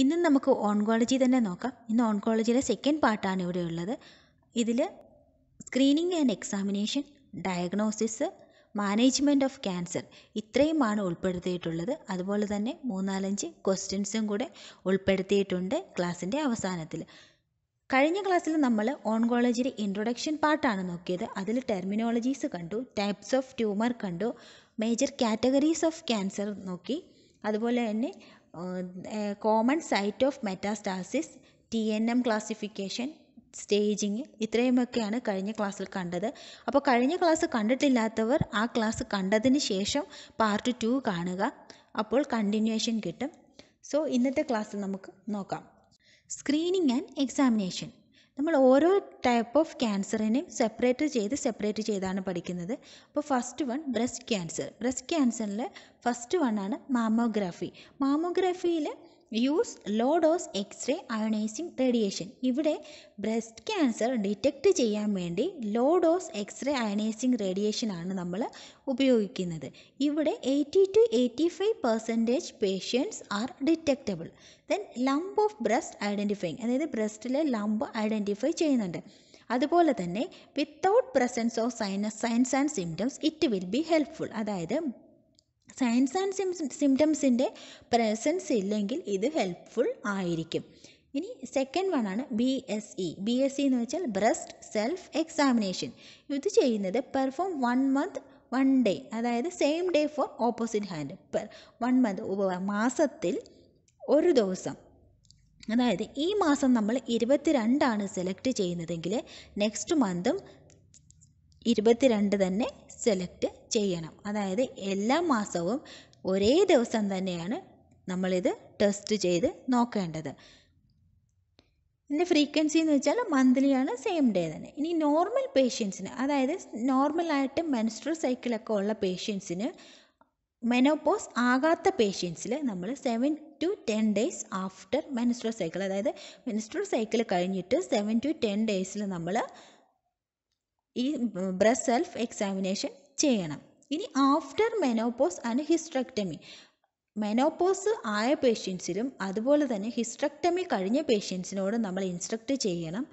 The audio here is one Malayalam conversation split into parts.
ഇന്ന് നമുക്ക് ഓൺകോളജി തന്നെ നോക്കാം ഇന്ന് ഓൺകോളജിയിലെ സെക്കൻഡ് പാർട്ടാണ് ഇവിടെ ഉള്ളത് ഇതിൽ screening and examination diagnosis management of cancer ഇത്രയുമാണ് ഉൾപ്പെടുത്തിയിട്ടുള്ളത് അതുപോലെ തന്നെ മൂന്നാലഞ്ച് ക്വസ്റ്റ്യൻസും കൂടെ ഉൾപ്പെടുത്തിയിട്ടുണ്ട് ക്ലാസ്സിൻ്റെ അവസാനത്തിൽ കഴിഞ്ഞ ക്ലാസ്സിൽ നമ്മൾ ഓൺകോളജിയുടെ ഇൻട്രൊഡക്ഷൻ പാർട്ടാണ് നോക്കിയത് അതിൽ ടെർമിനോളജീസ് കണ്ടു ടൈപ്സ് ഓഫ് ട്യൂമർ കണ്ടു മേജർ കാറ്റഗറീസ് ഓഫ് ക്യാൻസർ നോക്കി അതുപോലെ തന്നെ common site of metastasis T N M classification staging ഇത്രയുമൊക്കെയാണ് കഴിഞ്ഞ ക്ലാസ്സിൽ കണ്ടത് അപ്പോൾ കഴിഞ്ഞ ക്ലാസ് കണ്ടിട്ടില്ലാത്തവർ ആ ക്ലാസ് കണ്ടതിന് ശേഷം പാർട്ട് ടു കാണുക അപ്പോൾ കണ്ടിന്യൂവേഷൻ കിട്ടും സോ ഇന്നത്തെ ക്ലാസ്സിൽ നമുക്ക് നോക്കാം സ്ക്രീനിങ് ആൻഡ് എക്സാമിനേഷൻ നമ്മൾ ഓരോ ടൈപ്പ് ഓഫ് ക്യാൻസറിനെയും സെപ്പറേറ്റ് ചെയ്ത് സെപ്പറേറ്റ് ചെയ്താണ് പഠിക്കുന്നത് അപ്പോൾ first one breast cancer breast ക്യാൻസറിൽ ഫസ്റ്റ് വൺ ആണ് മാമോഗ്രാഫി മാമോഗ്രാഫിയിൽ use low dose X-ray ionising radiation ഇവിടെ ബ്രസ്റ്റ് ക്യാൻസർ ഡിറ്റക്റ്റ് ചെയ്യാൻ വേണ്ടി ലോ ഡോസ് എക്സ്റേ അയോണൈസിങ് ആണ് നമ്മൾ ഉപയോഗിക്കുന്നത് ഇവിടെ eighty to eighty five percentage patients are detectable then lump of breast identifying അതായത് ബ്രസ്റ്റിലെ ലംബ് ഐഡൻറ്റിഫൈ ചെയ്യുന്നുണ്ട് അതുപോലെ തന്നെ without presence of sinus signs and symptoms it will be helpful അതായത് സയൻസ് ആൻഡ് സിംസ് സിംറ്റംസിൻ്റെ പ്രസൻസ് ഇല്ലെങ്കിൽ ഇത് ഹെൽപ്ഫുൾ ആയിരിക്കും ഇനി സെക്കൻഡ് വൺ ആണ് B S E B S E എന്ന് വെച്ചാൽ ബ്രസ്റ്റ് സെൽഫ് എക്സാമിനേഷൻ ഇത് ചെയ്യുന്നത് perform one month one day അതായത് same day four opposite hand per one month മാസത്തിൽ ഒരു ദിവസം അതായത് ഈ മാസം നമ്മൾ ഇരുപത്തിരണ്ടാണ് സെലക്ട് ചെയ്യുന്നതെങ്കിൽ നെക്സ്റ്റ് മന്തും ഇരുപത്തിരണ്ട് തന്നെ സെലക്ട് ചെയ്യണം അതായത് എല്ലാ മാസവും ഒരേ ദിവസം തന്നെയാണ് നമ്മളിത് ടെസ്റ്റ് ചെയ്ത് നോക്കേണ്ടത് ഇതിൻ്റെ ഫ്രീക്വൻസി എന്ന് വെച്ചാൽ മന്ത്ലിയാണ് സെയിം ഡേ തന്നെ ഇനി നോർമൽ പേഷ്യൻസിന് അതായത് നോർമലായിട്ട് മെൻസ്ട്രൽ സൈക്കിളൊക്കെ ഉള്ള പേഷ്യൻസിന് മെനോപോസ് ആകാത്ത പേഷ്യൻസിൽ നമ്മൾ seven to ten days after menstrual cycle അതായത് മെൻസ്ട്രൽ സൈക്കിൾ കഴിഞ്ഞിട്ട് സെവൻ ടു ടെൻ ഡേയ്സിൽ നമ്മൾ ഈ ബ്രസ് സെൽഫ് എക്സാമിനേഷൻ ചെയ്യണം ഇനി after menopause and hysterectomy menopause ആയ പേഷ്യൻസിലും അതുപോലെ തന്നെ ഹിസ്ട്രക്ടമി കഴിഞ്ഞ പേഷ്യൻസിനോട് നമ്മൾ ഇൻസ്ട്രക്ട് ചെയ്യണം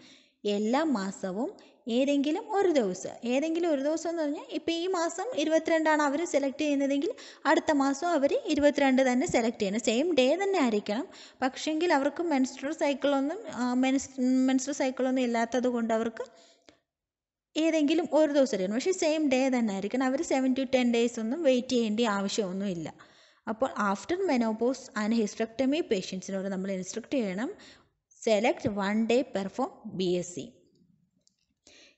എല്ലാ മാസവും ഏതെങ്കിലും ഒരു ദിവസം ഏതെങ്കിലും ഒരു ദിവസം എന്ന് പറഞ്ഞാൽ ഇപ്പോൾ ഈ മാസം ഇരുപത്തിരണ്ടാണ് അവർ സെലക്ട് ചെയ്യുന്നതെങ്കിൽ അടുത്ത മാസം അവർ ഇരുപത്തിരണ്ട് തന്നെ സെലക്ട് ചെയ്യണം സെയിം ഡേ തന്നെ ആയിരിക്കണം പക്ഷേങ്കിൽ അവർക്ക് മെൻസ്ട്രൽ സൈക്കിളൊന്നും മെൻസ് മെൻസ്ട്രൽ സൈക്കിളൊന്നും ഇല്ലാത്തത് കൊണ്ട് അവർക്ക് ഏതെങ്കിലും ഒരു ദിവസം എടുക്കണം പക്ഷേ സെയിം ഡേ തന്നെ ആയിരിക്കണം അവർ സെവൻ ടു ടെൻ ഡേയ്സ് ഒന്നും വെയിറ്റ് ചെയ്യേണ്ട ആവശ്യമൊന്നുമില്ല അപ്പോൾ ആഫ്റ്റർ മെനോപോസ് ആൻഡ് ഹിസ്ട്രക്ടമി പേഷ്യൻസിനോട് നമ്മൾ ഇൻസ്ട്രക്ട് ചെയ്യണം select one day perform B S C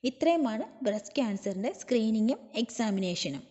ഇത്രയുമാണ് ബ്രസ്റ്റ് ക്യാൻസറിൻ്റെ സ്ക്രീനിങ്ങും എക്സാമിനേഷനും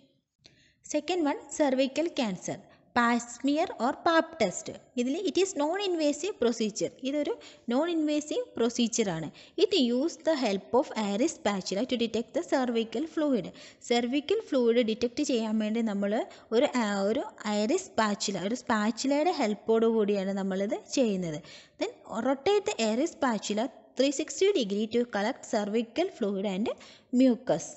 second one cervical cancer pap smear or pap test ഇതിൽ it is non invasive procedure ഇതൊരു നോൺ ഇൻവേസീവ് പ്രൊസീജിയറാണ് ഇത് use the help of Ayre's spatula to detect the cervical fluid cervical fluid detect ചെയ്യാൻ വേണ്ടി നമ്മൾ ഒരു ഒരു ഐറിസ് പാച്ചുല ഒരു സ്പാച്ചുലയുടെ ഹെൽപ്പോടുകൂടിയാണ് കൂടിയാണ് നമ്മളിത് ചെയ്യുന്നത് then rotate the Ayre's spatula three sixty degree to collect cervical fluid and mucus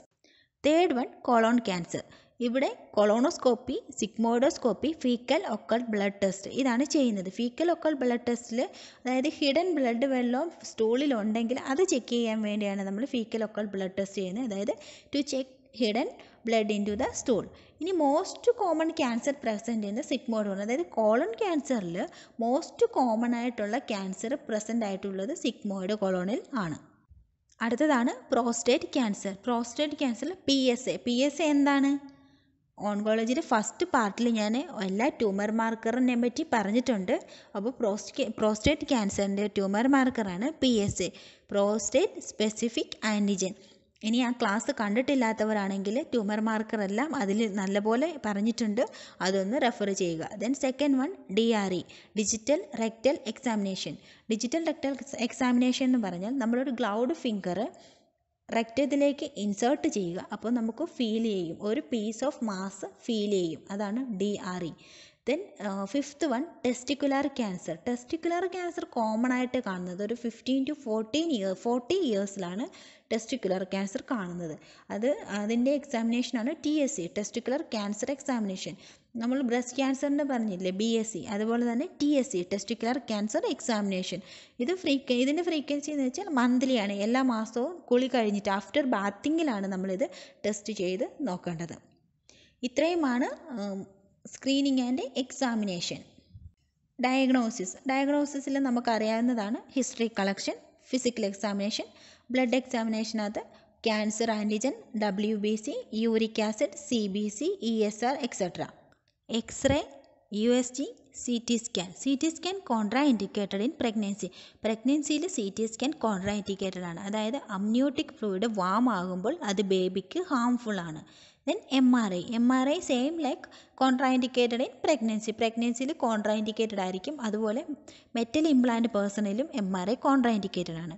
third one colon cancer ഇവിടെ colonoscopy sigmoidoscopy faecal occult blood test ഇതാണ് ചെയ്യുന്നത് ഫീക്കൽ ഒക്കൾ ബ്ലഡ് ടെസ്റ്റിൽ അതായത് ഹിഡൻ ബ്ലഡ് വെള്ളം സ്റ്റൂളിലുണ്ടെങ്കിൽ അത് ചെക്ക് ചെയ്യാൻ വേണ്ടിയാണ് നമ്മൾ ഫീക്കൽ ഒക്കൾ ബ്ലഡ് ടെസ്റ്റ് ചെയ്യുന്നത് അതായത് to check hidden blood in to the stool ഇനി മോസ്റ്റ് കോമൺ ക്യാൻസർ പ്രസൻറ്റ് ചെയ്യുന്ന സിഗ്മോയിഡോണ് അതായത് കോളൺ ക്യാൻസറിൽ മോസ്റ്റ് കോമൺ ആയിട്ടുള്ള ക്യാൻസർ പ്രസൻ്റ് ആയിട്ടുള്ളത് സിഗ്മോയിഡ് കൊളോണിൽ ആണ് അടുത്തതാണ് പ്രോസ്റ്റേറ്റ് ക്യാൻസർ പ്രോസ്റ്റേറ്റ് ക്യാൻസറിൽ P S A P S A എന്താണ് ഓൺകോളജിയുടെ ഫസ്റ്റ് പാർട്ടിൽ ഞാൻ എല്ലാ ട്യൂമർ മാർക്കറിനെ പറ്റി പറഞ്ഞിട്ടുണ്ട് അപ്പോൾ പ്രോസ്റ്റേ പ്രോസ്റ്റേറ്റ് ക്യാൻസറിൻ്റെ ട്യൂമർ മാർക്കറാണ് P S A prostate specific antigen ഇനി ആ ക്ലാസ് കണ്ടിട്ടില്ലാത്തവരാണെങ്കിൽ ട്യൂമർ മാർക്കർ എല്ലാം അതിൽ നല്ലപോലെ പറഞ്ഞിട്ടുണ്ട് അതൊന്ന് റെഫർ ചെയ്യുക then second one D R E digital rectal examination digital rectal examination എന്ന് പറഞ്ഞാൽ നമ്മളൊരു ഗ്ലൗഡ് ഫിംഗർ റക്റ്റ് ഇതിലേക്ക് ഇൻസേർട്ട് ചെയ്യുക അപ്പോൾ നമുക്ക് ഫീൽ ചെയ്യും ഒരു പീസ് ഓഫ് മാസ് ഫീൽ ചെയ്യും അതാണ് D R E then fifth one testicular cancer testicular cancer common ആയിട്ട് കാണുന്നത് ഒരു fifteen to fourteen year forty ഇയേഴ്സിലാണ് ടെസ്റ്റിക്കുലർ ക്യാൻസർ കാണുന്നത് അത് അതിൻ്റെ എക്സാമിനേഷനാണ് T S C testicular cancer examination നമ്മൾ ബ്രസ്റ്റ് ക്യാൻസറിൻ്റെ പറഞ്ഞില്ലേ ബി എസ് സി അതുപോലെ തന്നെ T S C testicular cancer examination ഇത് ഫ്രീക്വ ഇതിൻ്റെ ഫ്രീക്വൻസി എന്ന് വെച്ചാൽ മന്ത്ലിയാണ് എല്ലാ മാസവും കുളി കഴിഞ്ഞിട്ട് ആഫ്റ്റർ ബാത്തിങ്ങിലാണ് നമ്മളിത് ടെസ്റ്റ് ചെയ്ത് നോക്കേണ്ടത് ഇത്രയുമാണ് സ്ക്രീനിങ് ആൻഡ് എക്സാമിനേഷൻ ഡയഗ്നോസിസ് ഡയഗ്നോസിസിൽ നമുക്കറിയാവുന്നതാണ് history collection physical examination blood എക്സാമിനേഷനകത്ത് cancer antigen W B C uric acid C B C E S R etcetera X-ray U S G C T scan C T scan contraindicated in pregnancy പ്രഗ്നൻസിയിൽ C T scan contraindicated ആണ് അതായത് അമ്നിയോട്ടിക് ഫ്ലൂയിഡ് വാം ആകുമ്പോൾ അത് ബേബിക്ക് ഹാംഫുൾ ആണ് then M R I M R I same like contraindicated in pregnancy പ്രഗ്നൻസിയിൽ കോൺട്രാഇൻഡിക്കേറ്റഡ് ആയിരിക്കും അതുപോലെ മെറ്റൽ ഇംപ്ലാന്റ് പേഴ്സണിലും എം ആർ ഐ കോൺട്രാഇൻഡിക്കേറ്റഡ് ആണ്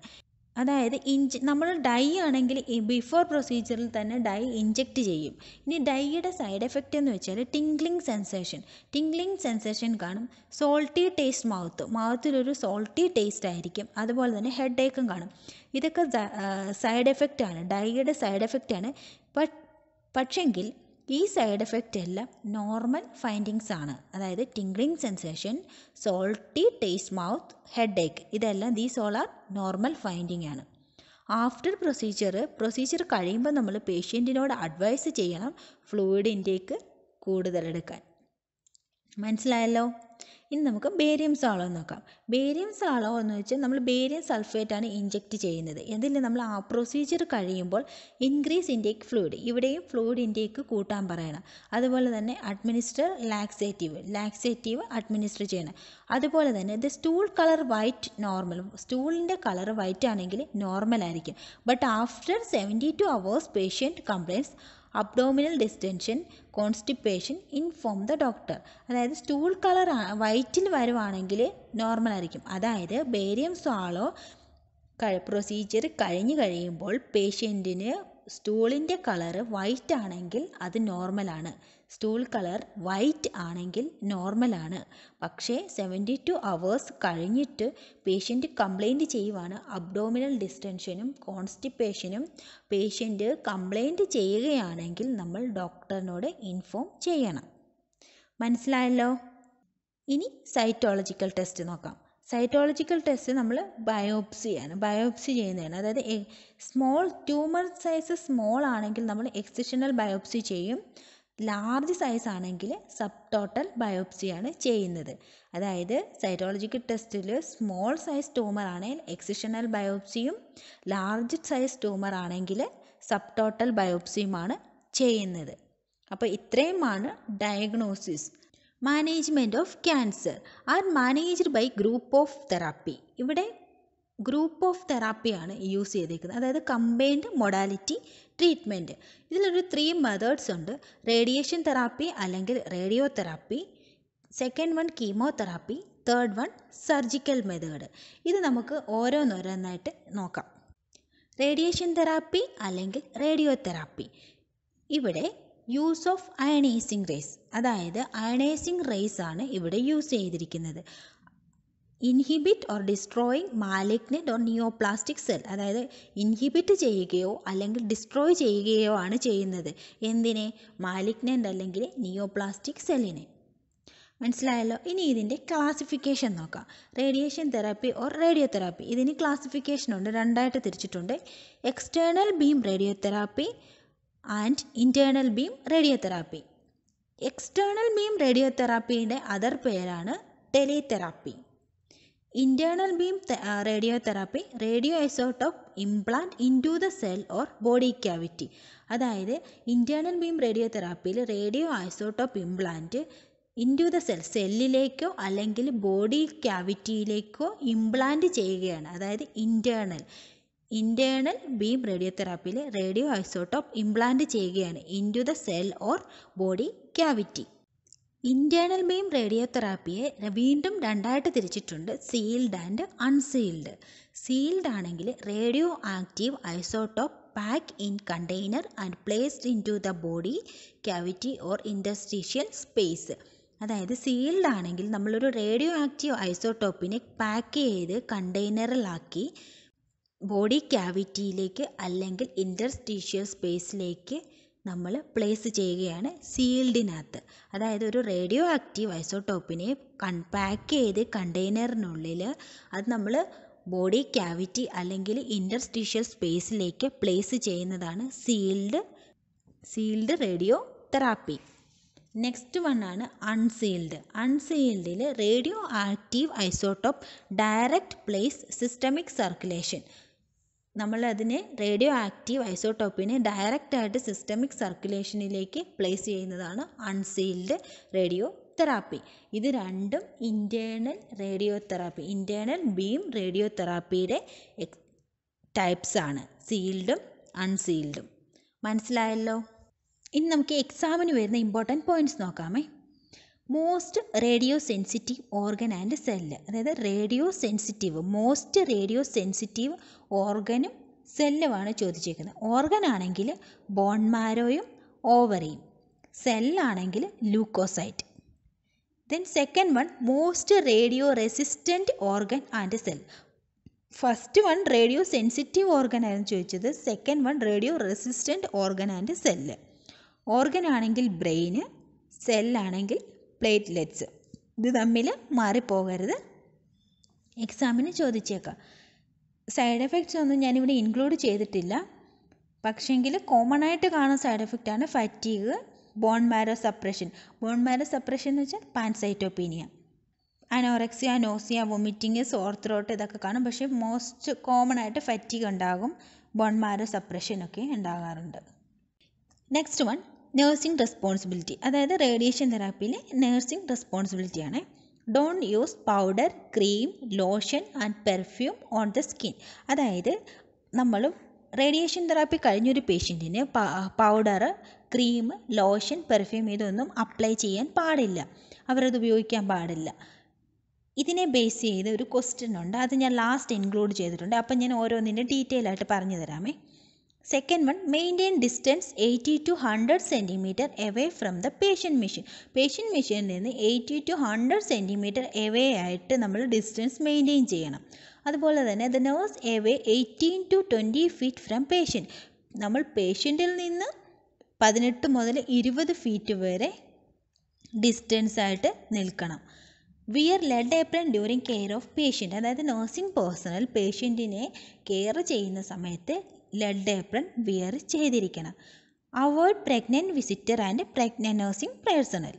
അതായത് ഇഞ്ച് നമ്മൾ ഡൈ ആണെങ്കിൽ ബിഫോർ പ്രൊസീജിയറിൽ തന്നെ ഡൈ ഇഞ്ചെക്റ്റ് ചെയ്യും ഇനി ഡൈയുടെ സൈഡ് എഫക്റ്റ് എന്ന് വെച്ചാൽ ടിംഗ്ലിംഗ് സെൻസേഷൻ ടിംഗ്ലിംഗ് സെൻസേഷൻ കാണും സോൾട്ടി ടേസ്റ്റ് മൗത്ത് മൗത്തിലൊരു സോൾട്ടി ടേസ്റ്റ് ആയിരിക്കും അതുപോലെ തന്നെ ഹെഡ് ഏക്കും കാണും ഇതൊക്കെ സൈഡ് എഫക്റ്റ് ആണ് ഡൈയുടെ സൈഡ് എഫക്റ്റ് ആണ് ബട്ട് പക്ഷെങ്കിൽ ഈ സൈഡ് എഫക്റ്റ് എല്ലാം നോർമൽ ഫൈൻഡിങ്സ് ആണ് അതായത് tingling sensation salty taste mouth headache ഇതെല്ലാം these all are normal finding ആണ് ആഫ്റ്റർ പ്രൊസീജിയർ പ്രൊസീജിയർ കഴിയുമ്പോൾ നമ്മൾ പേഷ്യൻറ്റിനോട് അഡ്വൈസ് ചെയ്യണം ഫ്ലൂയിഡ് ഇൻടേക്ക് കൂടുതലെടുക്കാൻ മനസ്സിലായല്ലോ ഇനി നമുക്ക് ബേരിയം സാളോ നോക്കാം ബേരിയം സാളോ എന്ന് വെച്ചാൽ നമ്മൾ ബേരിയം സൾഫേറ്റാണ് ഇഞ്ചെക്റ്റ് ചെയ്യുന്നത് ഇതിൽ നമ്മൾ ആ പ്രൊസീജിയർ കഴിയുമ്പോൾ ഇൻക്രീസ് ഇൻടേക്ക് ഫ്ലൂയിഡ് ഇവിടെയും ഫ്ലൂയിഡ് ഇൻടേക്ക് കൂട്ടാൻ പറയണം അതുപോലെ തന്നെ അഡ്മിനിസ്റ്റർ ലാക്സേറ്റീവ് ലാക്സേറ്റീവ് അഡ്മിനിസ്റ്റർ ചെയ്യണം അതുപോലെ തന്നെ ഇത് സ്റ്റൂൾ കളർ വൈറ്റ് നോർമൽ സ്റ്റൂളിൻ്റെ കളർ വൈറ്റ് ആണെങ്കിൽ നോർമൽ ആയിരിക്കും but after seventy two hours patient complains abdominal distension constipation inform the doctor അതായത് സ്റ്റൂൾ കളർ വൈറ്റിൽ വരുവാണെങ്കിൽ നോർമൽ ആയിരിക്കും അതായത് ബേരിയം സ്വാളോ പ്രൊസീജിയർ കഴിഞ്ഞു കഴിയുമ്പോൾ പേഷ്യൻറ്റിന് സ്റ്റൂളിൻ്റെ കളറ് വൈറ്റ് ആണെങ്കിൽ അത് നോർമലാണ് സ്റ്റൂൾ കളർ വൈറ്റ് ആണെങ്കിൽ നോർമലാണ് പക്ഷേ സെവൻറ്റി ടു അവേഴ്സ് കഴിഞ്ഞിട്ട് പേഷ്യൻറ്റ് കംപ്ലൈൻറ്റ് ചെയ്യുവാണ് അബ്ഡോമിനൽ ഡിസ്റ്റൻഷനും കോൺസ്റ്റിപ്പേഷനും പേഷ്യൻറ്റ് കംപ്ലൈൻറ്റ് ചെയ്യുകയാണെങ്കിൽ നമ്മൾ ഡോക്ടറിനോട് ഇൻഫോം ചെയ്യണം മനസ്സിലായല്ലോ ഇനി സൈറ്റോളജിക്കൽ ടെസ്റ്റ് നോക്കാം സൈറ്റോളജിക്കൽ ടെസ്റ്റ് നമ്മൾ ബയോപ്സിയാണ് ബയോപ്സി ചെയ്യുന്നതാണ് അതായത് സ്മോൾ ട്യൂമർ സൈസ് സ്മോൾ ആണെങ്കിൽ നമ്മൾ എക്സിഷണൽ ബയോപ്സി ചെയ്യും ലാർജ് സൈസ് ആണെങ്കിൽ സബ് ടോട്ടൽ ബയോപ്സിയാണ് ചെയ്യുന്നത് അതായത് സൈറ്റോളജിക്കൽ ടെസ്റ്റിൽ സ്മോൾ സൈസ് ട്യൂമർ ആണെങ്കിൽ എക്സിഷണൽ ബയോപ്സിയും ലാർജ് സൈസ് ട്യൂമർ ആണെങ്കിൽ സബ് ടോട്ടൽ ബയോപ്സിയുമാണ് ചെയ്യുന്നത് അപ്പോൾ ഇത്രയുമാണ് diagnosis management of cancer are managed by group of therapy ഇവിടെ ഗ്രൂപ്പ് ഓഫ് തെറാപ്പിയാണ് യൂസ് ചെയ്തേക്കുന്നത് അതായത് കമ്പൈൻഡ് മൊഡാലിറ്റി ട്രീറ്റ്മെൻറ്റ് ഇതിലൊരു ത്രീ മെത്തേഡ്സ് ഉണ്ട് റേഡിയേഷൻ തെറാപ്പി അല്ലെങ്കിൽ radio therapy second one chemotherapy third one surgical method ഇത് നമുക്ക് ഓരോന്നോരോന്നായിട്ട് നോക്കാം റേഡിയേഷൻ തെറാപ്പി അല്ലെങ്കിൽ റേഡിയോ തെറാപ്പി ഇവിടെ യൂസ് ഓഫ് അയണൈസിങ് റേസ് അതായത് അയണൈസിങ് റേസ് ആണ് ഇവിടെ യൂസ് ചെയ്തിരിക്കുന്നത് inhibit or destroying malignant or neoplastic cell അതായത് ഇൻഹിബിറ്റ് ചെയ്യുകയോ അല്ലെങ്കിൽ ഡിസ്ട്രോയ് ചെയ്യുകയോ ആണ് ചെയ്യുന്നത് എന്തിനെ മാലിഗ്നൻ്റ് അല്ലെങ്കിൽ നിയോപ്ലാസ്റ്റിക് സെല്ലിനെ മനസ്സിലായല്ലോ ഇനി ഇതിൻ്റെ ക്ലാസിഫിക്കേഷൻ നോക്കാം radiation therapy or radio therapy ഇതിന് ക്ലാസിഫിക്കേഷൻ ഉണ്ട് രണ്ടായിട്ട് തിരിച്ചിട്ടുണ്ട് external beam radio therapy and internal beam radio therapy external beam radio തെറാപ്പിയുടെ അതർ പേരാണ് teletherapy internal Internal beam th uh, radiotherapy, implant in to the cell or body cavity അതായത് ഇന്റേണൽ ബീം റേഡിയോ തെറാപ്പിയിൽ radio isotope implant into the cell സെല്ലിലേക്കോ അല്ലെങ്കിൽ ബോഡി ക്യാവിറ്റിയിലേക്കോ ഇംപ്ലാന്റ് ചെയ്യുകയാണ് അതായത് ഇന്റേണൽ ഇന്റേണൽ ബീം റേഡിയോ തെറാപ്പിയിൽ റേഡിയോ ഐസോട്ടോപ്പ് ഇംപ്ലാന്റ് ചെയ്യുകയാണ് into the cell or body cavity internal beam റേഡിയോതെറാപ്പിയെ വീണ്ടും രണ്ടായിട്ട് തിരിച്ചിട്ടുണ്ട് സീൽഡ് ആൻഡ് അൺസീൽഡ് സീൽഡ് ആണെങ്കിൽ radio active isotope pack in container and placed in to the body cavity or interstitial space അതായത് സീൽഡ് ആണെങ്കിൽ നമ്മളൊരു റേഡിയോ ആക്റ്റീവ് ഐസോട്ടോപ്പിനെ പാക്ക് ചെയ്ത് കണ്ടെയ്നറിലാക്കി ബോഡി ക്യാവിറ്റിയിലേക്ക് അല്ലെങ്കിൽ ഇൻഡസ്ട്രീഷ്യൽ സ്പേസിലേക്ക് നമ്മൾ പ്ലേസ് ചെയ്യുകയാണ് സീൽഡിനകത്ത് അതായത് ഒരു റേഡിയോ ആക്റ്റീവ് ഐസോടോപ്പിനെ കൺ പാക്ക് ചെയ്ത് കണ്ടെയ്നറിനുള്ളിൽ അത് നമ്മൾ ബോഡി ക്യാവിറ്റി അല്ലെങ്കിൽ ഇൻ്റർസ്റ്റീഷ്യൽ സ്പേസിലേക്ക് പ്ലേസ് ചെയ്യുന്നതാണ് sealed sealed radio therapy next one ആണ് അൺസീൽഡ് അൺസീൽഡിൽ radio active isotope direct place systemic circulation നമ്മൾ അതിനെ റേഡിയോ ആക്റ്റീവ് ഐസോടോപ്പിനെ ഡയറക്റ്റ് ആയിട്ട് സിസ്റ്റമിക് സർക്കുലേഷനിലേക്ക് പ്ലേസ് ചെയ്യുന്നതാണ് അൺസീൽഡ് റേഡിയോ തെറാപ്പി ഇത് രണ്ടും internal radio therapy internal beam radio തെറാപ്പിയുടെ ടൈപ്സ് ആണ് സീൽഡും അൺസീൽഡും മനസ്സിലായല്ലോ ഇനി നമുക്ക് എക്സാമിന് വരുന്ന ഇമ്പോർട്ടൻറ്റ് പോയിന്റ്സ് നോക്കാമേ most radio sensitive organ and cell അതായത് radio sensitive most radio sensitive ഓർഗനും സെല്ലുമാണ് ചോദിച്ചേക്കുന്നത് ഓർഗൻ ആണെങ്കിൽ ബോൺമാരോയും ഓവറിയും സെല്ലാണെങ്കിൽ leucocyte then second one most radio resistant organ and cell first one radio sensitive organ ആയിരുന്നു ചോദിച്ചത് second one radio resistant organ and cell organ ആണെങ്കിൽ ബ്രെയിന് സെല്ലാണെങ്കിൽ പ്ലേറ്റ്ലെറ്റ്സ് ഇത് തമ്മിൽ മാറിപ്പോകരുത് എക്സാമിന് ചോദിച്ചേക്കാം സൈഡ് എഫക്ട്സ് ഒന്നും ഞാനിവിടെ ഇൻക്ലൂഡ് ചെയ്തിട്ടില്ല പക്ഷേങ്കിൽ കോമൺ ആയിട്ട് കാണുന്ന സൈഡ് എഫക്റ്റാണ് fatigue bone marrow suppression bone marrow suppression എന്ന് വെച്ചാൽ pancytopenia anorexia nausea vomiting sore throat ഇതൊക്കെ കാണും പക്ഷേ മോസ്റ്റ് കോമൺ ആയിട്ട് ഫറ്റീഗ് ഉണ്ടാകും ബോൺ മാരോ സപ്രഷനൊക്കെ ഉണ്ടാകാറുണ്ട് നെക്സ്റ്റ് വൺ നേഴ്സിംഗ് റെസ്പോൺസിബിലിറ്റി അതായത് റേഡിയേഷൻ തെറാപ്പിയിലെ നേഴ്സിംഗ് റെസ്പോൺസിബിലിറ്റിയാണ് don't use powder cream lotion and perfume on the skin അതായത് നമ്മൾ റേഡിയേഷൻ തെറാപ്പി കഴിഞ്ഞൊരു പേഷ്യൻറ്റിന് പൗഡർ ക്രീം ലോഷൻ പെർഫ്യൂം ഇതൊന്നും അപ്ലൈ ചെയ്യാൻ പാടില്ല അവരത് ഉപയോഗിക്കാൻ പാടില്ല ഇതിനെ ബേസ് ചെയ്ത് ഒരു ക്വസ്റ്റ്യൻ ഉണ്ട് അത് ഞാൻ ലാസ്റ്റ് ഇൻക്ലൂഡ് ചെയ്തിട്ടുണ്ട് അപ്പം ഞാൻ ഓരോന്നിൻ്റെ ഡീറ്റെയിൽ ആയിട്ട് പറഞ്ഞു തരാമേ second one maintain distance 80 to 100 centimetre away from the patient machine patient മെഷീനിൽ നിന്ന് 80 ടു 100 സെൻറ്റിമീറ്റർ എവേ ആയിട്ട് നമ്മൾ ഡിസ്റ്റൻസ് മെയിൻറ്റെയിൻ ചെയ്യണം അതുപോലെ തന്നെ the nurse away eighteen to twenty feet from patient നമ്മൾ പേഷ്യൻറ്റിൽ നിന്ന് പതിനെട്ട് മുതൽ ഇരുപത് ഫീറ്റ് വരെ ഡിസ്റ്റൻസ് ആയിട്ട് നിൽക്കണം wear lead apron during care of patient അതായത് നഴ്സിംഗ് പേഴ്സണൽ പേഷ്യൻറ്റിനെ കെയർ ചെയ്യുന്ന സമയത്ത് ലെഡ് ഏപ്രൺ വിയർ ചെയ്തിരിക്കണം avoid pregnant visitor and pregnant nursing personnel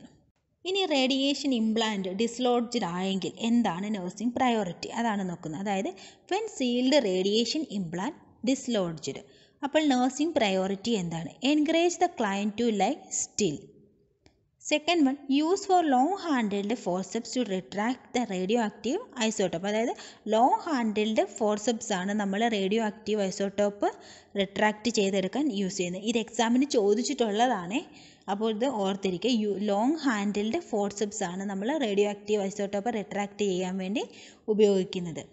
ഇനി റേഡിയേഷൻ ഇംപ്ലാന്റ് ഡിസ്ലോഡ്ജ്ഡ് ആയെങ്കിൽ എന്താണ് നഴ്സിംഗ് പ്രയോറിറ്റി അതാണ് നോക്കുന്നത് അതായത് when sealed radiation implant dislodged അപ്പോൾ നഴ്സിംഗ് പ്രയോറിറ്റി എന്താണ് encourage the client to lie still second one use for long handled forceps to retract the radio active isotope അതായത് ലോങ് ഹാൻഡിൽഡ് ഫോർസെപ്സ് ആണ് നമ്മൾ റേഡിയോ ആക്റ്റീവ് ഐസോട്ടോപ്പ് റിട്രാക്ട് ചെയ്തെടുക്കാൻ യൂസ് ചെയ്യുന്നത് ഇത് എക്സാമിന് ചോദിച്ചിട്ടുള്ളതാണേ അപ്പോൾ ഇത് ഓർത്തിരിക്കുക യു ലോങ് ഹാൻഡിൽഡ് ഫോർസെപ്സ് ആണ് നമ്മൾ റേഡിയോ ആക്റ്റീവ് ഐസോട്ടോപ്പ് റിട്രാക്ട് ചെയ്യാൻ വേണ്ടി ഉപയോഗിക്കുന്നത്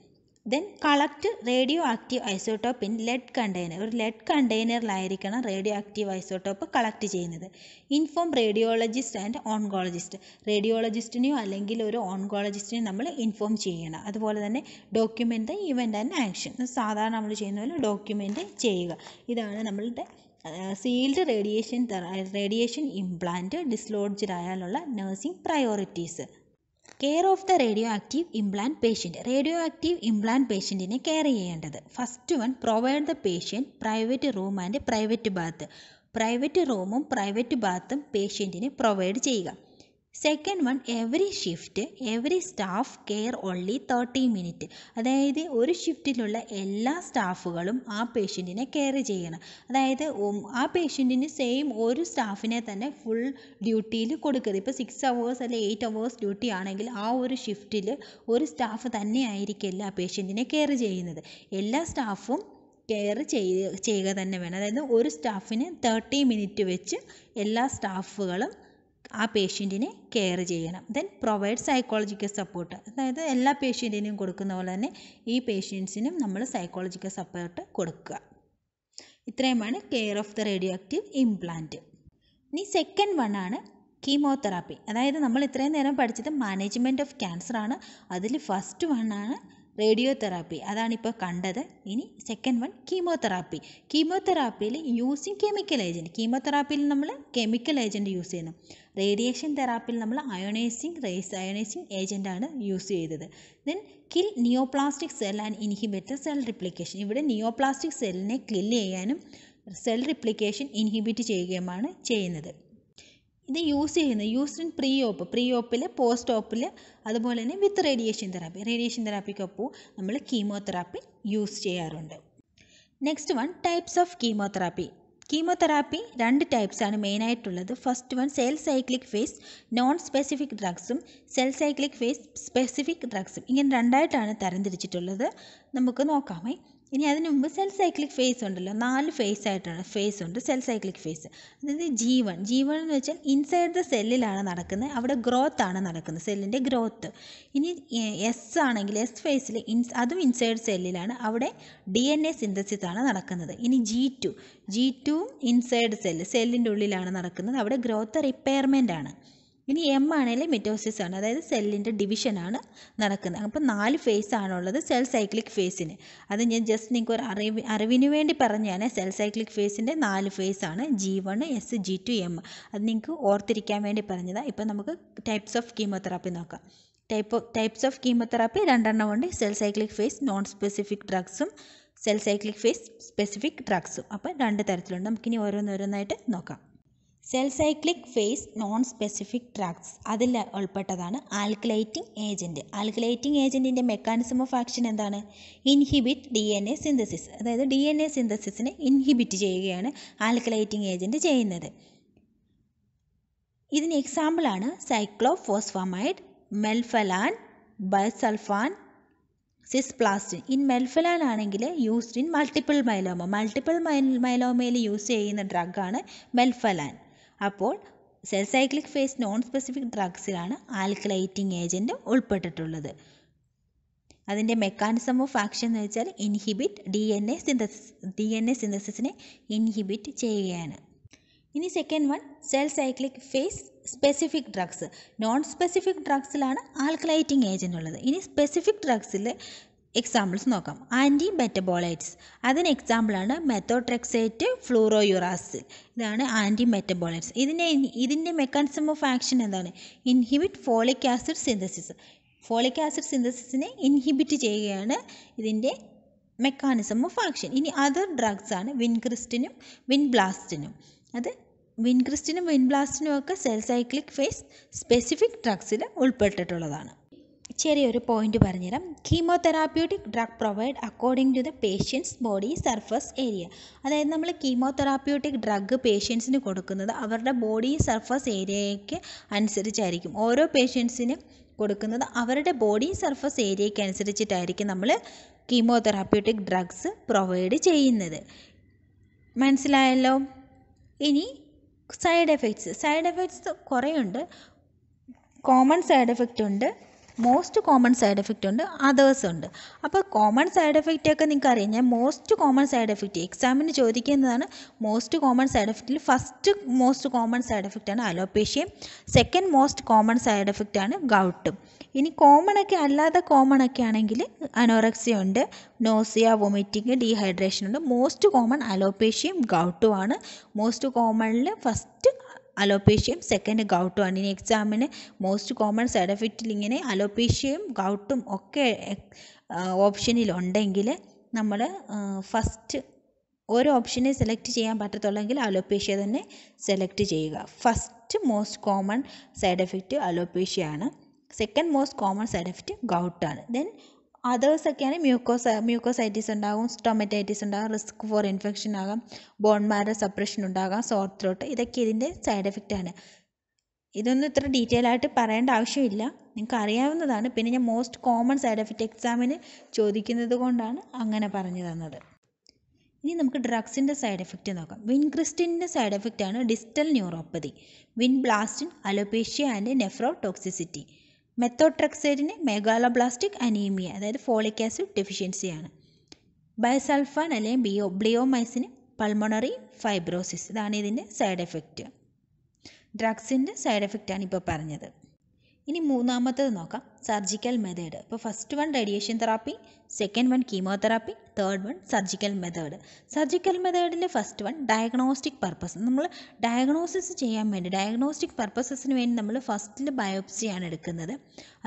then collect radio active isotope in lead container ഒരു ലെഡ് കണ്ടെയ്നറിലായിരിക്കണം റേഡിയോ ആക്റ്റീവ് ഐസോട്ടോപ്പ് കളക്ട് ചെയ്യുന്നത് ഇൻഫോം റേഡിയോളജിസ്റ്റ് ആൻഡ് ഓൺകോളജിസ്റ്റ് റേഡിയോളജിസ്റ്റിനെയോ അല്ലെങ്കിൽ ഒരു ഓൺകോളജിസ്റ്റിനെയും നമ്മൾ ഇൻഫോം ചെയ്യണം അതുപോലെ തന്നെ ഡോക്യുമെൻ്റ് ഇവൻ്റ് ആൻഡ് ആക്ഷൻ സാധാരണ നമ്മൾ ചെയ്യുന്ന പോലെ ഡോക്യുമെൻ്റ് ചെയ്യുക ഇതാണ് നമ്മളുടെ sealed radiation radiation implant dislodged ആയാലുള്ള nursing priorities care of the radio active implant patient radio active implant പേഷ്യൻറ്റിനെ കെയർ ചെയ്യേണ്ടത് first one provide the patient private room and private bath private റൂമും പ്രൈവറ്റ് ബാത്തും പേഷ്യൻറ്റിന് പ്രൊവൈഡ് ചെയ്യുക second one every shift every staff care only thirty minute അതായത് ഒരു ഷിഫ്റ്റിലുള്ള എല്ലാ സ്റ്റാഫുകളും ആ പേഷ്യൻറ്റിനെ കെയർ ചെയ്യണം അതായത് ആ പേഷ്യൻറ്റിന് സെയിം ഒരു സ്റ്റാഫിനെ തന്നെ ഫുൾ ഡ്യൂട്ടിയിൽ കൊടുക്കരുത് ഇപ്പോൾ സിക്സ് അവേഴ്സ് അല്ലെ എയ്റ്റ് അവേഴ്സ് ഡ്യൂട്ടി ആണെങ്കിൽ ആ ഒരു ഷിഫ്റ്റിൽ ഒരു സ്റ്റാഫ് തന്നെ ആയിരിക്കില്ല ആ പേഷ്യൻറ്റിനെ കെയർ ചെയ്യുന്നത് എല്ലാ സ്റ്റാഫും കെയർ ചെയ്യുക തന്നെ വേണം അതായത് ഒരു സ്റ്റാഫിന് തേർട്ടി മിനിറ്റ് വെച്ച് എല്ലാ സ്റ്റാഫുകളും ആ പേഷ്യൻറ്റിനെ കെയർ ചെയ്യണം ദെൻ പ്രൊവൈഡ് സൈക്കോളജിക്കൽ സപ്പോർട്ട് അതായത് എല്ലാ പേഷ്യൻറ്റിനും കൊടുക്കുന്ന പോലെ തന്നെ ഈ പേഷ്യൻസിനും നമ്മൾ സൈക്കോളജിക്കൽ സപ്പോർട്ട് കൊടുക്കുക ഇത്രയുമാണ് care of the radio active implant ഇനി സെക്കൻഡ് വൺ ആണ് കീമോതെറാപ്പി അതായത് നമ്മൾ ഇത്രയും നേരം പഠിച്ചത് മാനേജ്മെൻറ്റ് ഓഫ് ക്യാൻസർ ആണ് അതിൽ ഫസ്റ്റ് വൺ ആണ് റേഡിയോ തെറാപ്പി അതാണിപ്പോൾ കണ്ടത് ഇനി സെക്കൻഡ് വൺ കീമോതെറാപ്പി കീമോതെറാപ്പിയിൽ യൂസിങ് കെമിക്കൽ ഏജൻറ്റ് കീമോതെറാപ്പിയിൽ നമ്മൾ കെമിക്കൽ ഏജൻറ്റ് യൂസ് ചെയ്യുന്നു റേഡിയേഷൻ തെറാപ്പിയിൽ നമ്മൾ അയോണൈസിങ് റേസ് അയോണൈസിങ് ആണ് യൂസ് ചെയ്തത് then kill neoplastic cell and inhibitor cell replication ഇവിടെ നിയോപ്ലാസ്റ്റിക് സെല്ലിനെ ക്ലിൽ ചെയ്യാനും സെൽ റിപ്ലിക്കേഷൻ ഇൻഹിബിറ്റ് ചെയ്യുകയുമാണ് ചെയ്യുന്നത് ഇത് യൂസ് ചെയ്യുന്നത് use in pre op pre ഓപ്പിൽ പോസ്റ്റ് ഓപ്പിൽ അതുപോലെ തന്നെ വിത്ത് റേഡിയേഷൻ തെറാപ്പി റേഡിയേഷൻ തെറാപ്പിക്കൊപ്പം നമ്മൾ കീമോതെറാപ്പി യൂസ് ചെയ്യാറുണ്ട് next one types of chemotherapy chemotherapy രണ്ട് ടൈപ്സാണ് മെയിനായിട്ടുള്ളത് first one cell cyclic phase non specific ഡ്രഗ്സും സെൽ സൈക്ലിക് ഫേസ് സ്പെസിഫിക് ഡ്രഗ്സും ഇങ്ങനെ രണ്ടായിട്ടാണ് തരംതിരിച്ചിട്ടുള്ളത് നമുക്ക് നോക്കാമേ ഇനി അതിന് മുമ്പ് സെൽ സൈക്ലിക് ഫേസ് ഉണ്ടല്ലോ നാല് ഫേസ് ആയിട്ടാണ് ഫേസ് ഉണ്ട് സെൽ സൈക്ലിക് ഫേസ് അതായത് ജീവൻ ജീവൻ എന്ന് വെച്ചാൽ ഇൻസൈഡ് ദ സെല്ലിലാണ് നടക്കുന്നത് അവിടെ ഗ്രോത്ത് ആണ് നടക്കുന്നത് സെല്ലിൻ്റെ ഗ്രോത്ത് ഇനി എസ് ആണെങ്കിൽ എസ് ഫേസിൽ ഇൻസ് അതും ഇൻസൈഡ് സെല്ലിലാണ് അവിടെ ഡി എൻ എ സിന്തസിസ് ആണ് നടക്കുന്നത് ഇനി G two G two inside cell സെല്ലിൻ്റെ ഉള്ളിലാണ് നടക്കുന്നത് അവിടെ ഗ്രോത്ത് റിപ്പയർമെൻ്റ് ആണ് ഇനി എം ആണെങ്കിൽ മിറ്റോസിസ് ആണ് അതായത് സെല്ലിൻ്റെ ഡിവിഷനാണ് നടക്കുന്നത് അപ്പം നാല് ഫേസ് ആണുള്ളത് സെൽ സൈക്ലിക് ഫേസിന് അത് ഞാൻ ജസ്റ്റ് നിങ്ങൾക്ക് ഒരു അറിവ് അറിവിന് വേണ്ടി പറഞ്ഞാണ് സെൽ സൈക്ലിക് ഫേസിൻ്റെ നാല് ഫേസ് ആണ് G one S G two M അത് നിങ്ങൾക്ക് ഓർത്തിരിക്കാൻ വേണ്ടി പറഞ്ഞതാണ് ഇപ്പം നമുക്ക് ടൈപ്സ് ഓഫ് കീമോതെറാപ്പി നോക്കാം ടൈപ്പ് ടൈപ്സ് ഓഫ് കീമോതെറാപ്പി രണ്ടെണ്ണം ഉണ്ട് cell cyclic phase non specific ഡ്രഗ്സും സെൽ സൈക്ലിക് ഫേസ് സ്പെസിഫിക് ഡ്രഗ്സും അപ്പം രണ്ട് തരത്തിലുണ്ട് നമുക്കിനി ഓരോന്നോരോന്നായിട്ട് നോക്കാം cyclic phase non specific drugs അതിൽ ഉൾപ്പെട്ടതാണ് ആൽക്കലൈറ്റിംഗ് ഏജൻറ്റ് ആൽക്കലൈറ്റിംഗ് ഏജൻറ്റിൻ്റെ മെക്കാനിസം ഓഫ് ആക്ഷൻ എന്താണ് inhibit D N A synthesis അതായത് ഡി എൻ എ സിന്തസിസിനെ ഇൻഹിബിറ്റ് ചെയ്യുകയാണ് ആൽക്കലൈറ്റിംഗ് ഏജൻറ്റ് ചെയ്യുന്നത് ഇതിന് എക്സാമ്പിളാണ് സൈക്ലോഫോസ്ഫാമൈഡ് മെൽഫലാൻ ബൈസൾഫാൻ സിസ്പ്ലാസ്റ്റിൻ ഇൻ മെൽഫലാൻ ആണെങ്കിൽ used in multiple myeloma multiple മൈലോമയിൽ യൂസ് ചെയ്യുന്ന ഡ്രഗാണ് മെൽഫലാൻ അപ്പോൾ cell cyclic phase non specific ഡ്രഗ്സിലാണ് ആൽക്കലൈറ്റിംഗ് ഏജൻറ്റ് ഉൾപ്പെട്ടിട്ടുള്ളത് അതിൻ്റെ മെക്കാനിസം ഓഫ് ആക്ഷൻ എന്ന് വെച്ചാൽ inhibit D N A synthesis D N A സിന്തസിസിനെ ഇൻഹിബിറ്റ് ചെയ്യുകയാണ് ഇനി second one cell cyclic phase specific drugs non specific ഡ്രഗ്സിലാണ് ആൽക്കലൈറ്റിംഗ് ഏജൻ്റ് ഉള്ളത് ഇനി സ്പെസിഫിക് ഡ്രഗ്സിൽ എക്സാമ്പിൾസ് നോക്കാം ആൻറ്റി മെറ്റബോളൈറ്റ്സ് അതിന് എക്സാമ്പിളാണ് മെത്തോട്രെക്സേറ്റ് ഫ്ലൂറോയുറാസിൽ ഇതാണ് ആൻറ്റി മെറ്റബോളൈറ്റ്സ് ഇതിൻ്റെ ഇതിൻ്റെ മെക്കാനിസം ഓഫ് ആക്ഷൻ എന്താണ് inhibit folic acid synthesis folic acid സിന്തസിസിനെ ഇൻഹിബിറ്റ് ചെയ്യുകയാണ് ഇതിൻ്റെ മെക്കാനിസം ഓഫ് ആക്ഷൻ ഇനി അതർ ഡ്രഗ്സ് ആണ് വിൻക്രിസ്റ്റിനും വിൻബ്ലാസ്റ്റിനും അത് വിൻക്രിസ്റ്റിനും വിൻബ്ലാസ്റ്റിനും ഒക്കെ സെൽ സൈക്ലിക് ഫേസ് സ്പെസിഫിക് ഡ്രഗ്സിൽ ഉൾപ്പെട്ടിട്ടുള്ളതാണ് ചെറിയൊരു പോയിന്റ് പറഞ്ഞുതരാം chemotherapeutic drug provide according to the patients body surface area അതായത് നമ്മൾ കീമോതെറാപ്യൂട്ടിക് ഡ്രഗ് പേഷ്യൻസിന് കൊടുക്കുന്നത് അവരുടെ ബോഡി സർഫസ് ഏരിയയ്ക്ക് അനുസരിച്ചായിരിക്കും ഓരോ പേഷ്യൻസിനും കൊടുക്കുന്നത് അവരുടെ ബോഡി സർഫസ് ഏരിയയ്ക്ക് അനുസരിച്ചിട്ടായിരിക്കും നമ്മൾ കീമോതെറാപ്യൂട്ടിക് ഡ്രഗ്സ് പ്രൊവൈഡ് ചെയ്യുന്നത് മനസ്സിലായല്ലോ ഇനി സൈഡ് എഫക്ട്സ് സൈഡ് എഫക്ട്സ് കുറേ ഉണ്ട് കോമൺ സൈഡ് എഫക്റ്റ് ഉണ്ട് മോസ്റ്റ് കോമൺ സൈഡ് എഫക്റ്റ് ഉണ്ട് അതേഴ്സ് ഉണ്ട് അപ്പോൾ കോമൺ സൈഡ് എഫക്റ്റൊക്കെ നിങ്ങൾക്ക് അറിയാം ഞാൻ മോസ്റ്റ് കോമൺ സൈഡ് എഫക്റ്റ് എക്സാമിന് ചോദിക്കുന്നതാണ് മോസ്റ്റ് കോമൺ സൈഡ് എഫക്റ്റിൽ ഫസ്റ്റ് മോസ്റ്റ് കോമൺ സൈഡ് എഫക്റ്റാണ് ആണ് അലോപേഷ്യയും സെക്കൻഡ് മോസ്റ്റ് കോമൺ സൈഡ് എഫക്റ്റാണ് ആണ് ഗൗട്ടും ഇനി കോമൺ ഒക്കെ അല്ലാതെ കോമൺ ഒക്കെ ആണെങ്കിൽ അനോറക്സിയ ഉണ്ട് നോസിയ വൊമിറ്റിങ് ഡീഹൈഡ്രേഷൻ ഉണ്ട് മോസ്റ്റ് കോമൺ അലോപേഷ്യയും ഗൗട്ടുമാണ് മോസ്റ്റ് കോമണിൽ ഫസ്റ്റ് അലോപേഷ്യയും സെക്കൻഡ് ഗൗട്ടും ആണ് ഇനി എക്സാമിന് മോസ്റ്റ് കോമൺ സൈഡ് എഫക്റ്റിൽ ഇങ്ങനെ അലോപേഷ്യയും ഗൗട്ടും ഒക്കെ ഓപ്ഷനിൽ ഉണ്ടെങ്കിൽ നമ്മൾ ഫസ്റ്റ് ഒരു ഓപ്ഷനെ സെലക്ട് ചെയ്യാൻ പറ്റത്തുള്ളെങ്കിൽ അലോപേഷ്യ തന്നെ സെലക്ട് ചെയ്യുക first most common side effect alopecia ആണ് second most common side effect ഗൗട്ടാണ് ദെൻ ഒക്കെയാണ് മ്യൂക്കോസ മ്യൂക്കോസൈറ്റിസ് ഉണ്ടാകും സ്റ്റൊമറ്റൈറ്റിസ് ഉണ്ടാകും റിസ്ക് ഫോർ ഇൻഫെക്ഷൻ ആകാം ബോൺ മാര സപ്രഷൻ ഉണ്ടാകാം സോർ ത്രോട്ട് ഇതൊക്കെ ഇതിൻ്റെ സൈഡ് എഫക്റ്റ് ആണ് ഇതൊന്നും ഇത്ര ഡീറ്റെയിൽ ആയിട്ട് പറയേണ്ട ആവശ്യമില്ല നിങ്ങൾക്ക് അറിയാവുന്നതാണ് പിന്നെ ഞാൻ മോസ്റ്റ് കോമൺ സൈഡ് എഫക്റ്റ് എക്സാമിന് ചോദിക്കുന്നത് കൊണ്ടാണ് അങ്ങനെ പറഞ്ഞു തന്നത് ഇനി നമുക്ക് ഡ്രഗ്സിൻ്റെ സൈഡ് എഫക്റ്റ് നോക്കാം വിൻക്രിസ്റ്റിൻ്റെ സൈഡ് എഫക്റ്റ് ആണ് distal neuropathy vinblastine alopecia and nephrotoxicity മെത്തോട്രക്സേറ്റിന് മെഗാലോബ്ലാസ്റ്റിക് അനീമിയ അതായത് ഫോളിക് ആസിഡ് ഡെഫിഷ്യൻസിയാണ് ബൈസൾഫാൻ അല്ലെങ്കിൽ ബിയോ ബ്ലിയോമൈസിന് പൾമണറി ഫൈബ്രോസിസ് ഇതാണ് ഇതിൻ്റെ സൈഡ് എഫക്റ്റ് ഡ്രഗ്സിൻ്റെ സൈഡ് എഫക്റ്റാണ് ഇപ്പോൾ പറഞ്ഞത് ഇനി മൂന്നാമത്തത് നോക്കാം സർജിക്കൽ മെത്തേഡ് ഇപ്പോൾ first one radiation therapy second one chemotherapy third one surgical method surgical മെത്തേഡിൻ്റെ ഫസ്റ്റ് വൺ ഡയഗ്നോസ്റ്റിക് പർപ്പസ് നമ്മൾ ഡയഗ്നോസിസ് ചെയ്യാൻ വേണ്ടി ഡയഗ്നോസ്റ്റിക് പർപ്പസസിന് വേണ്ടി നമ്മൾ ഫസ്റ്റിൽ ബയോപ്സിയാണ് എടുക്കുന്നത്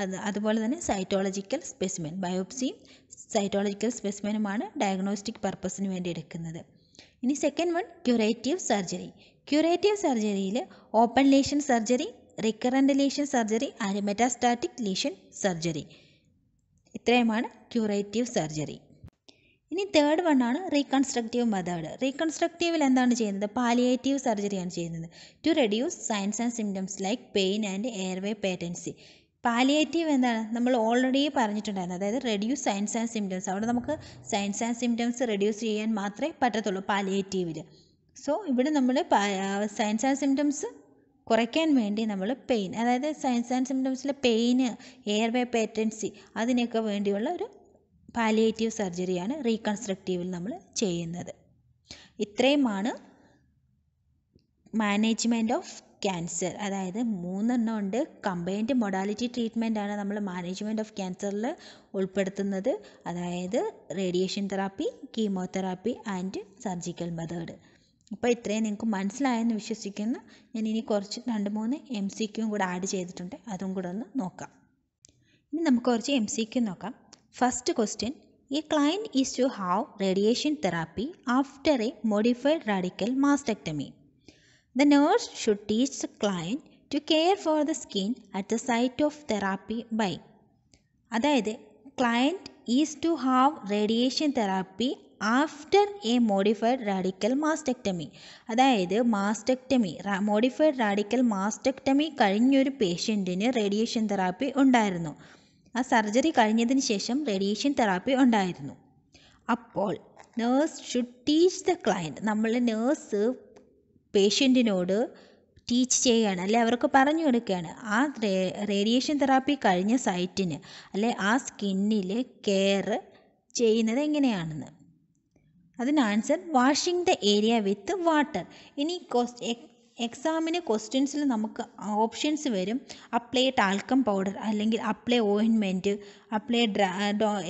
അത് അതുപോലെ തന്നെ സൈറ്റോളജിക്കൽ സ്പെസിമെൻ ബയോപ്സിയും സൈറ്റോളജിക്കൽ സ്പെസിമെനുമാണ് ഡയഗ്നോസ്റ്റിക് പർപ്പസിന് വേണ്ടി എടുക്കുന്നത് ഇനി second one curative surgery curative സർജറിയിൽ open lesion surgery recurrent lesion surgery and lesion surgery ഇത്രയുമാണ് ക്യൂറേറ്റീവ് സർജറി ഇനി തേർഡ് വൺ ആണ് റീകൺസ്ട്രക്റ്റീവ് മെത്തേഡ് റീകൺസ്ട്രക്റ്റീവിൽ എന്താണ് ചെയ്യുന്നത് പാലിയേറ്റീവ് സർജറിയാണ് ചെയ്യുന്നത് to reduce signs and symptoms like pain and airway patency palliative എന്താണ് നമ്മൾ ഓൾറെഡി പറഞ്ഞിട്ടുണ്ടായിരുന്നു അതായത് റെഡ്യൂസ് സൈൻസ് ആൻഡ് സിംറ്റംസ് അവിടെ നമുക്ക് സൈൻസ് ആൻഡ് സിംറ്റംസ് റെഡ്യൂസ് ചെയ്യാൻ മാത്രമേ പറ്റത്തുള്ളൂ പാലിയേറ്റീവിൽ സോ ഇവിടെ നമ്മൾ സൈൻസ് ആൻഡ് സിംറ്റംസ് കുറയ്ക്കാൻ വേണ്ടി നമ്മൾ പെയിൻ അതായത് സയൻസ് ആൻഡ് സിംറ്റംസിലെ പെയിന് എയർ വേ പേറ്റൻസി അതിനൊക്കെ വേണ്ടിയുള്ള ഒരു പാലിയേറ്റീവ് സർജറിയാണ് റീകൺസ്ട്രക്റ്റീവിൽ നമ്മൾ ചെയ്യുന്നത് ഇത്രയുമാണ് മാനേജ്മെൻറ്റ് ഓഫ് ക്യാൻസർ അതായത് മൂന്നെണ്ണം ഉണ്ട് കമ്പൈൻഡ് മൊഡാലിറ്റി ട്രീറ്റ്മെൻ്റ് ആണ് നമ്മൾ മാനേജ്മെൻറ്റ് ഓഫ് ക്യാൻസറിൽ ഉൾപ്പെടുത്തുന്നത് അതായത് radiation therapy chemotherapy and surgical method അപ്പോൾ ഇത്രയും നിങ്ങൾക്ക് മനസ്സിലായെന്ന് വിശ്വസിക്കുന്നു ഞാൻ ഇനി കുറച്ച് രണ്ട് മൂന്ന് എം സി ക്യൂവും കൂടെ ആഡ് ചെയ്തിട്ടുണ്ട് അതും കൂടെ ഒന്ന് നോക്കാം ഇനി നമുക്ക് കുറച്ച് എം സി ക്യൂ നോക്കാം ഫസ്റ്റ് ക്വസ്റ്റ്യൻ ഈ client is to have radiation therapy after a modified radical mastectomy the nurse should teach the client to care for the skin at the site of therapy by അതായത് client is to have radiation therapy after a modified radical mastectomy അതായത് മാസ്റ്റക്ടമി മോഡിഫൈഡ് റാഡിക്കൽ മാസ്റ്റക്ടമി കഴിഞ്ഞൊരു പേഷ്യൻറ്റിന് റേഡിയേഷൻ തെറാപ്പി ഉണ്ടായിരുന്നു ആ സർജറി കഴിഞ്ഞതിന് ശേഷം റേഡിയേഷൻ തെറാപ്പി ഉണ്ടായിരുന്നു അപ്പോൾ nurse should teach the client നമ്മൾ നേഴ്സ് പേഷ്യൻറ്റിനോട് ടീച്ച് ചെയ്യുകയാണ് അല്ലെ അവർക്ക് പറഞ്ഞു കൊടുക്കുകയാണ് ആ റേഡിയേഷൻ തെറാപ്പി കഴിഞ്ഞ സൈറ്റിന് അല്ലെ ആ സ്കിന്നിൽ കെയർ ചെയ്യുന്നത് എങ്ങനെയാണെന്ന് അതിന് answer washing the area with water ഇനി കോസ്റ്റ് എക്സാമിന് ക്വസ്റ്റ്യൻസിൽ നമുക്ക് ഓപ്ഷൻസ് വരും അപ്ലൈ ടാൽക്കം പൗഡർ അല്ലെങ്കിൽ apply ointment apply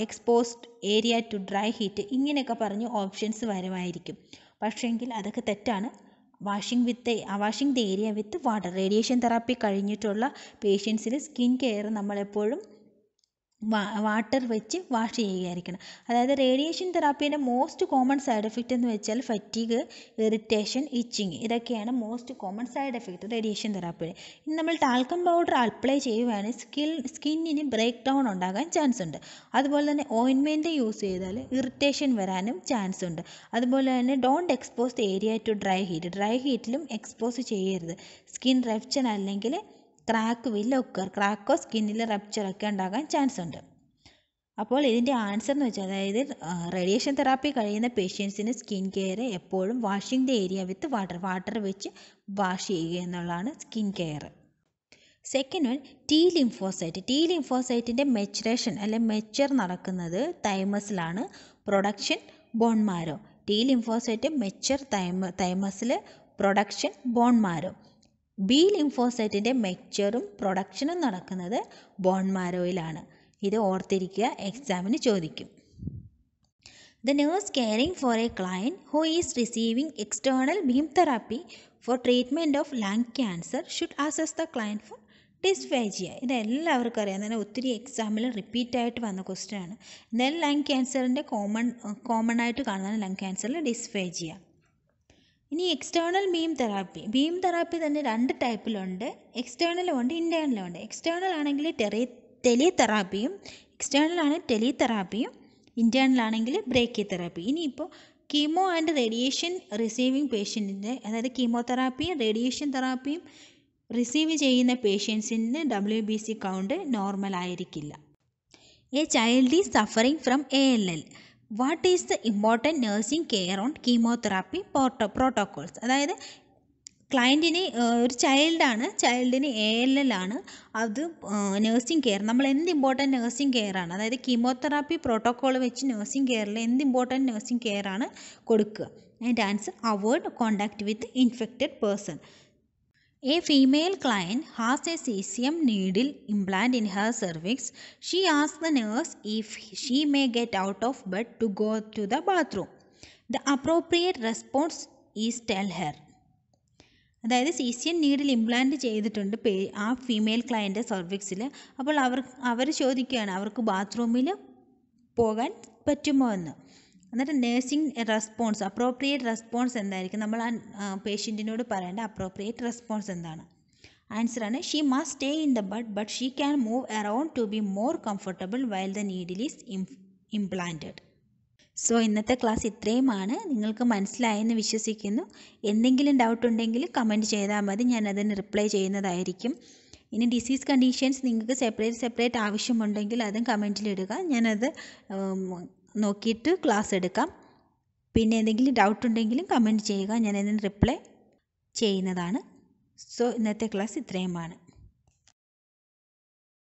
exposed area to dry heat ഇങ്ങനെയൊക്കെ പറഞ്ഞ് ഓപ്ഷൻസ് വരുമായിരിക്കും പക്ഷേങ്കിൽ അതൊക്കെ തെറ്റാണ് washing with washing the area with water radiation therapy കഴിഞ്ഞിട്ടുള്ള പേഷ്യൻസിൽ സ്കിൻ കെയർ നമ്മളെപ്പോഴും വാട്ടർ വെച്ച് വാഷ് ചെയ്യുകയായിരിക്കണം അതായത് റേഡിയേഷൻ തെറാപ്പീൻ്റെ മോസ്റ്റ് കോമൺ സൈഡ് എഫക്റ്റ് എന്ന് വെച്ചാൽ ഫറ്റീഗ് ഇറിറ്റേഷൻ ഇച്ചിങ് ഇതൊക്കെയാണ് most common side effect radiation തെറാപ്പിയിൽ ഇനി നമ്മൾ ടാൽക്കം പൗഡർ അപ്ലൈ ചെയ്യുകയാണെങ്കിൽ സ്കിൻ സ്കിന്നിന് ബ്രേക്ക് ഡൗൺ ഉണ്ടാകാൻ ചാൻസ് ഉണ്ട് അതുപോലെ തന്നെ ഓയിൻമെൻറ്റ് യൂസ് ചെയ്താൽ ഇറിറ്റേഷൻ വരാനും ചാൻസ് ഉണ്ട് അതുപോലെ തന്നെ don't expose area to dry heat dry ഹീറ്റിലും എക്സ്പോസ് ചെയ്യരുത് സ്കിൻ റെപ്ഷൻ അല്ലെങ്കിൽ ക്രാക്ക് വിൽ ഒക്കർ ക്രാക്കോ സ്കിന്നിൽ റപ്ചറൊക്കെ ഉണ്ടാകാൻ ചാൻസ് ഉണ്ട് അപ്പോൾ ഇതിൻ്റെ ആൻസർ എന്ന് വെച്ചാൽ അതായത് റേഡിയേഷൻ തെറാപ്പി കഴിയുന്ന പേഷ്യൻസിന് സ്കിൻ കെയർ എപ്പോഴും washing the area with water water വെച്ച് വാഷ് ചെയ്യുക എന്നുള്ളതാണ് skin care second one T lymphocyte T ലിംഫോസൈറ്റിൻ്റെ മെച്ചുറേഷൻ അല്ലെ മെച്ചർ നടക്കുന്നത് തൈമസിലാണ് production bone marrow T lymphocyte mature തൈമ തൈമസിൽ പ്രൊഡക്ഷൻ ബോൺമാരോ ബി ലിംഫോസൈറ്റിൻ്റെ മെച്ചറും പ്രൊഡക്ഷനും നടക്കുന്നത് ബോൺ മാരോയിലാണ് ഇത് ഓർത്തിരിക്കുക എക്സാമിന് ചോദിക്കും the nurse caring for a client who is receiving external beam therapy for treatment of lung cancer should assess the client for dysphagia ഇതെല്ലാവർക്കും അറിയാം തന്നെ ഒത്തിരി എക്സാമിൽ റിപ്പീറ്റ് ആയിട്ട് വന്ന ക്വസ്റ്റ്യൻ ആണ് എന്നാലും ലങ് ക്യാൻസറിൻ്റെ കോമൺ കോമൺ ആയിട്ട് കാണുന്നതാണ് ലങ് ക്യാൻസറിൽ ഡിസ്ഫേജിയ ഇനി external beam therapy beam therapy തന്നെ രണ്ട് ടൈപ്പിലുണ്ട് എക്സ്റ്റേണലും ഉണ്ട് ഇൻറ്റേണലും ഉണ്ട് എക്സ്റ്റേണൽ ആണെങ്കിൽ ടെറി ടെലി തെറാപ്പിയും എക്സ്റ്റേണൽ ആണ് ടെലി തെറാപ്പിയും ഇൻറ്റേണൽ ആണെങ്കിൽ ബ്രേക്കി തെറാപ്പി ഇനിയിപ്പോൾ കീമോ ആൻഡ് റേഡിയേഷൻ റിസീവിങ് പേഷ്യൻറ്റിൻ്റെ അതായത് കീമോതെറാപ്പിയും റേഡിയേഷൻ തെറാപ്പിയും റിസീവ് ചെയ്യുന്ന പേഷ്യൻസിൻ്റെ W B C count normal ആയിരിക്കില്ല a child is suffering from A L L what is the important nursing care on chemotherapy പോർട്ടോ പ്രോട്ടോക്കോൾസ് അതായത് ക്ലയൻറ്റിന് ഒരു ചൈൽഡാണ് ചൈൽഡിന് എ എൽ എൽ ആണ് അത് നേഴ്സിംഗ് കെയർ നമ്മൾ എന്ത് ഇമ്പോർട്ടൻറ്റ് നേഴ്സിംഗ് കെയർ ആണ് അതായത് കീമോതെറാപ്പി പ്രോട്ടോക്കോൾ വെച്ച് നേഴ്സിംഗ് കെയറിൽ എന്ത് ഇമ്പോർട്ടൻറ്റ് നേഴ്സിംഗ് കെയർ ആണ് കൊടുക്കുക and answer avoid contact with infected person A female client has a CCM needle implant in her cervix. She asks the nurse if she may get out of bed to go to the bathroom. The appropriate response is tell her. അതായത് സീസിയൻ നീഡിൽ ഇംപ്ലാന്റ് ചെയ്തിട്ടുണ്ട് പേ ആ ഫീമെയിൽ ക്ലയൻ്റെ സർവിക്സിൽ അപ്പോൾ അവർ അവർ ചോദിക്കുകയാണ് അവർക്ക് ബാത്റൂമിൽ പോകാൻ പറ്റുമോ എന്ന് എന്നിട്ട് നേഴ്സിംഗ് റെസ്പോൺസ് അപ്രോപ്രിയേറ്റ് റെസ്പോൺസ് എന്തായിരിക്കും നമ്മൾ ആ പേഷ്യൻറ്റിനോട് പറയേണ്ട അപ്രോപ്രിയേറ്റ് റെസ്പോൺസ് എന്താണ് ആൻസറാണ് she must stay in the bed but she can move around to be more comfortable while the needle is implanted so ഇന്നത്തെ ക്ലാസ് ഇത്രയുമാണ് നിങ്ങൾക്ക് മനസ്സിലായെന്ന് വിശ്വസിക്കുന്നു എന്തെങ്കിലും ഡൗട്ട് ഉണ്ടെങ്കിൽ കമൻറ്റ് ചെയ്താൽ മതി ഞാൻ അതിന് റിപ്ലൈ ചെയ്യുന്നതായിരിക്കും ഇനി ഡിസീസ് കണ്ടീഷൻസ് നിങ്ങൾക്ക് സെപ്പറേറ്റ് സെപ്പറേറ്റ് ആവശ്യമുണ്ടെങ്കിൽ അതും കമൻറ്റിലിടുക ഞാനത് നോക്കിയിട്ട് ക്ലാസ് എടുക്കാം പിന്നെ എന്തെങ്കിലും ഡൗട്ട് ഉണ്ടെങ്കിലും കമൻറ്റ് ചെയ്യുക ഞാൻ അതിന് റിപ്ലൈ ചെയ്യുന്നതാണ് സോ ഇന്നത്തെ ക്ലാസ് ഇത്രയുമാണ്